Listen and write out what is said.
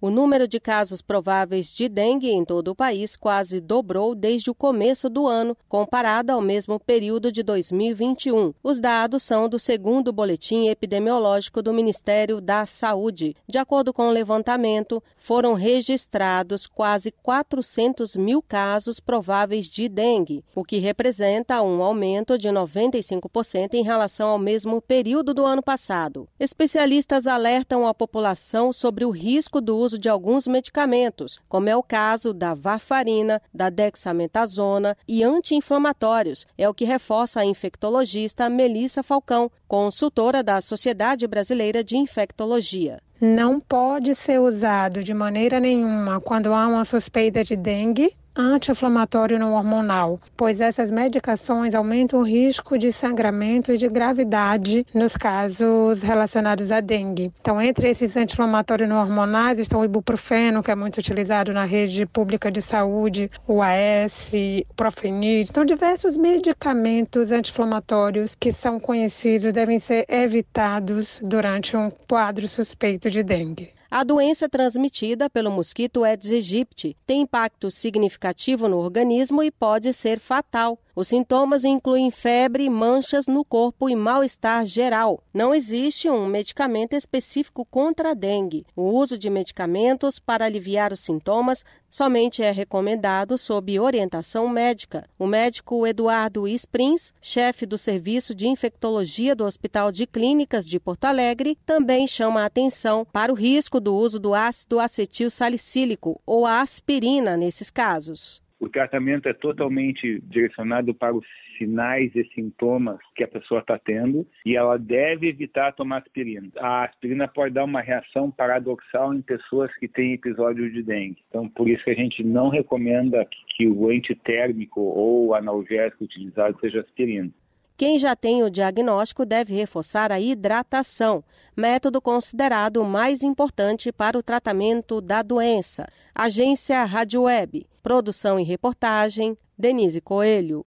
O número de casos prováveis de dengue em todo o país quase dobrou desde o começo do ano, comparado ao mesmo período de 2021. Os dados são do segundo boletim epidemiológico do Ministério da Saúde. De acordo com o levantamento, foram registrados quase 400 mil casos prováveis de dengue, o que representa um aumento de 95% em relação ao mesmo período do ano passado. Especialistas alertam a população sobre o risco do uso uso de alguns medicamentos, como é o caso da varfarina, da dexametasona e anti-inflamatórios. É o que reforça a infectologista Melissa Falcão, consultora da Sociedade Brasileira de Infectologia não pode ser usado de maneira nenhuma quando há uma suspeita de dengue anti-inflamatório não hormonal, pois essas medicações aumentam o risco de sangramento e de gravidade nos casos relacionados à dengue. Então, entre esses anti-inflamatórios não hormonais estão o ibuprofeno, que é muito utilizado na rede pública de saúde, o AS, o Profenid, então diversos medicamentos anti-inflamatórios que são conhecidos devem ser evitados durante um quadro suspeito de dengue. A doença transmitida pelo mosquito Aedes aegypti tem impacto significativo no organismo e pode ser fatal. Os sintomas incluem febre, manchas no corpo e mal-estar geral. Não existe um medicamento específico contra a dengue. O uso de medicamentos para aliviar os sintomas somente é recomendado sob orientação médica. O médico Eduardo Sprins, chefe do Serviço de Infectologia do Hospital de Clínicas de Porto Alegre, também chama a atenção para o risco do uso do ácido acetil salicílico ou aspirina nesses casos. O tratamento é totalmente direcionado para os sinais e sintomas que a pessoa está tendo e ela deve evitar tomar aspirina. A aspirina pode dar uma reação paradoxal em pessoas que têm episódios de dengue. Então, por isso que a gente não recomenda que o antitérmico ou analgésico utilizado seja aspirina. Quem já tem o diagnóstico deve reforçar a hidratação, método considerado mais importante para o tratamento da doença. Agência Rádio Web. Produção e reportagem, Denise Coelho.